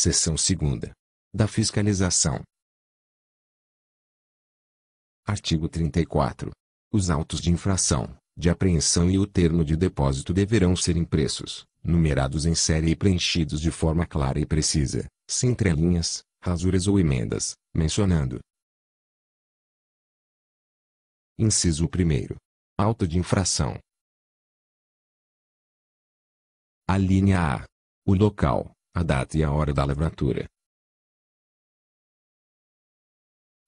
Seção 2 da Fiscalização. Artigo 34. Os autos de infração, de apreensão e o termo de depósito deverão ser impressos, numerados em série e preenchidos de forma clara e precisa, sem entrelinhas, rasuras ou emendas, mencionando. Inciso 1. Auto de infração. A linha A. O local, a data e a hora da lavratura.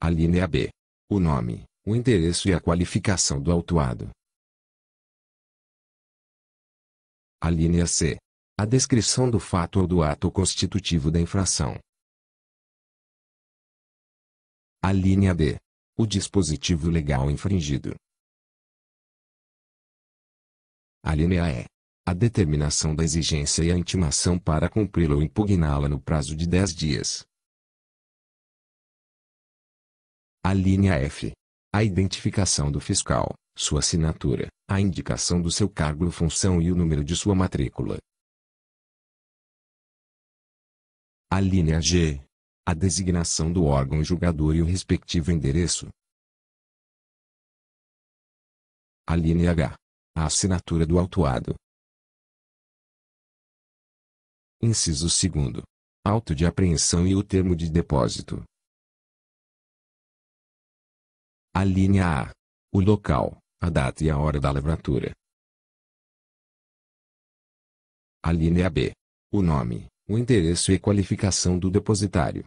Alínea B. O nome, o endereço e a qualificação do autuado. Alínea C. A descrição do fato ou do ato constitutivo da infração. Alínea D. O dispositivo legal infringido. Alínea E a determinação da exigência e a intimação para cumpri-la ou impugná-la no prazo de 10 dias. A linha F. A identificação do fiscal, sua assinatura, a indicação do seu cargo ou função e o número de sua matrícula. A linha G. A designação do órgão julgador e o respectivo endereço. A linha H. A assinatura do autuado, Inciso segundo. Auto de apreensão e o termo de depósito. A linha A. O local, a data e a hora da lavratura. A linha B. O nome, o endereço e qualificação do depositário.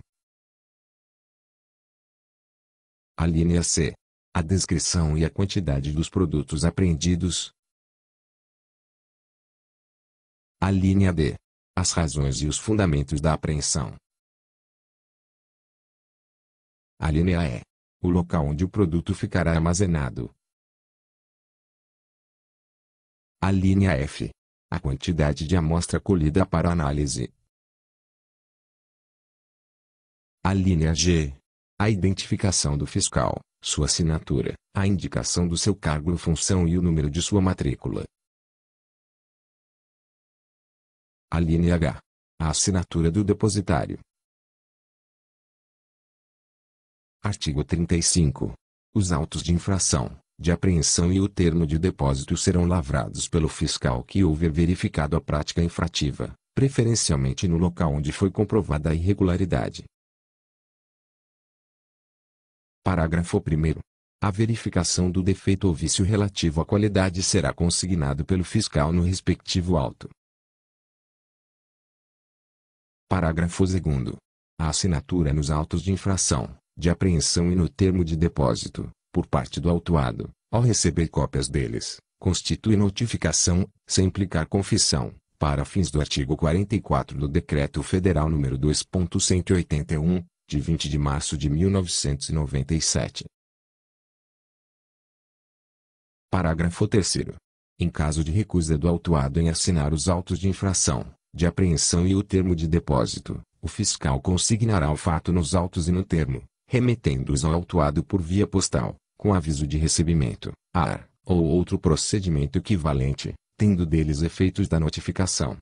A linha C. A descrição e a quantidade dos produtos apreendidos. A linha D as razões e os fundamentos da apreensão. A linha é o local onde o produto ficará armazenado. A linha F a quantidade de amostra colhida para análise. A linha G a identificação do fiscal, sua assinatura, a indicação do seu cargo ou função e o número de sua matrícula. Aline H. A assinatura do depositário. Artigo 35. Os autos de infração, de apreensão e o termo de depósito serão lavrados pelo fiscal que houver verificado a prática infrativa, preferencialmente no local onde foi comprovada a irregularidade. Parágrafo 1. A verificação do defeito ou vício relativo à qualidade será consignado pelo fiscal no respectivo auto. Parágrafo 2 A assinatura nos autos de infração, de apreensão e no termo de depósito, por parte do autuado, ao receber cópias deles, constitui notificação, sem implicar confissão, para fins do artigo 44 do Decreto Federal número 2.181, de 20 de março de 1997. Parágrafo 3 Em caso de recusa do autuado em assinar os autos de infração, de apreensão e o termo de depósito, o fiscal consignará o fato nos autos e no termo, remetendo-os ao autuado por via postal, com aviso de recebimento, AR, ou outro procedimento equivalente, tendo deles efeitos da notificação.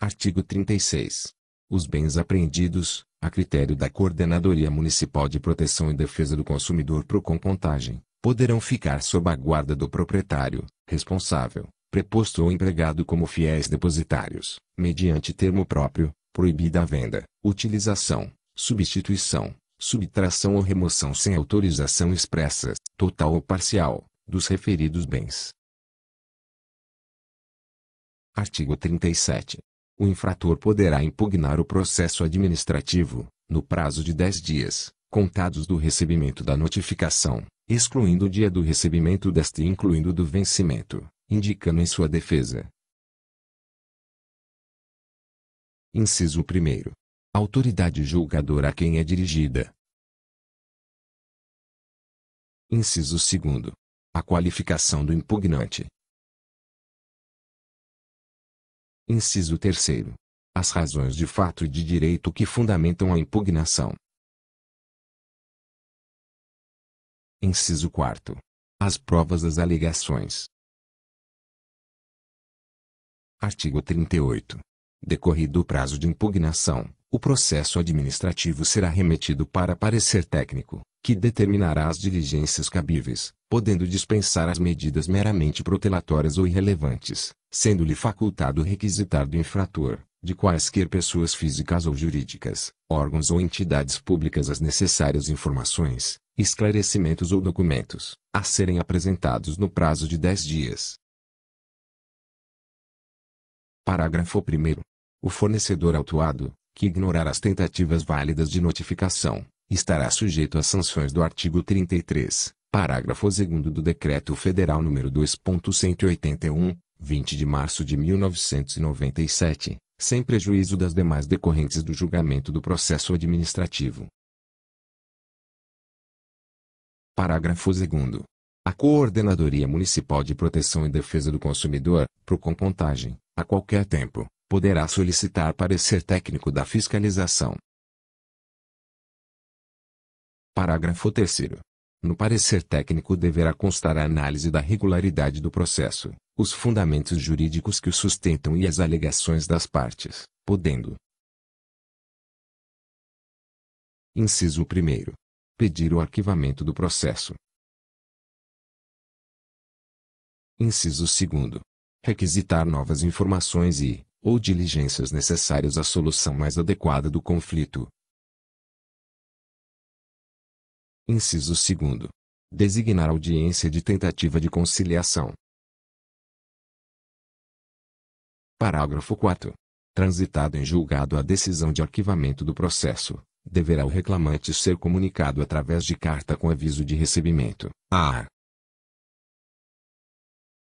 Artigo 36. Os bens apreendidos, a critério da Coordenadoria Municipal de Proteção e Defesa do Consumidor Procon Contagem, poderão ficar sob a guarda do proprietário, responsável, preposto ou empregado como fiéis depositários, mediante termo próprio, proibida a venda, utilização, substituição, subtração ou remoção sem autorização expressa, total ou parcial, dos referidos bens. Artigo 37. O infrator poderá impugnar o processo administrativo, no prazo de 10 dias, contados do recebimento da notificação, excluindo o dia do recebimento desta e incluindo do vencimento, indicando em sua defesa. Inciso 1. Autoridade julgadora a quem é dirigida. Inciso 2. A qualificação do impugnante. Inciso 3. As razões de fato e de direito que fundamentam a impugnação. Inciso 4. As provas das alegações. Artigo 38. Decorrido o prazo de impugnação, o processo administrativo será remetido para parecer técnico, que determinará as diligências cabíveis, podendo dispensar as medidas meramente protelatórias ou irrelevantes, sendo-lhe facultado requisitar do infrator, de quaisquer pessoas físicas ou jurídicas, órgãos ou entidades públicas as necessárias informações, esclarecimentos ou documentos, a serem apresentados no prazo de 10 dias, Parágrafo 1 O fornecedor autuado, que ignorar as tentativas válidas de notificação, estará sujeito às sanções do artigo 33, parágrafo 2 do Decreto Federal nº 2.181, 20 de março de 1997, sem prejuízo das demais decorrentes do julgamento do processo administrativo. Parágrafo 2 a Coordenadoria Municipal de Proteção e Defesa do Consumidor, Procon Contagem, a qualquer tempo, poderá solicitar parecer técnico da fiscalização. Parágrafo 3. No parecer técnico deverá constar a análise da regularidade do processo, os fundamentos jurídicos que o sustentam e as alegações das partes, podendo. Inciso 1. Pedir o arquivamento do processo. Inciso 2 requisitar novas informações e, ou diligências necessárias à solução mais adequada do conflito. Inciso 2. Designar audiência de tentativa de conciliação. Parágrafo 4. Transitado em julgado a decisão de arquivamento do processo, deverá o reclamante ser comunicado através de carta com aviso de recebimento. A.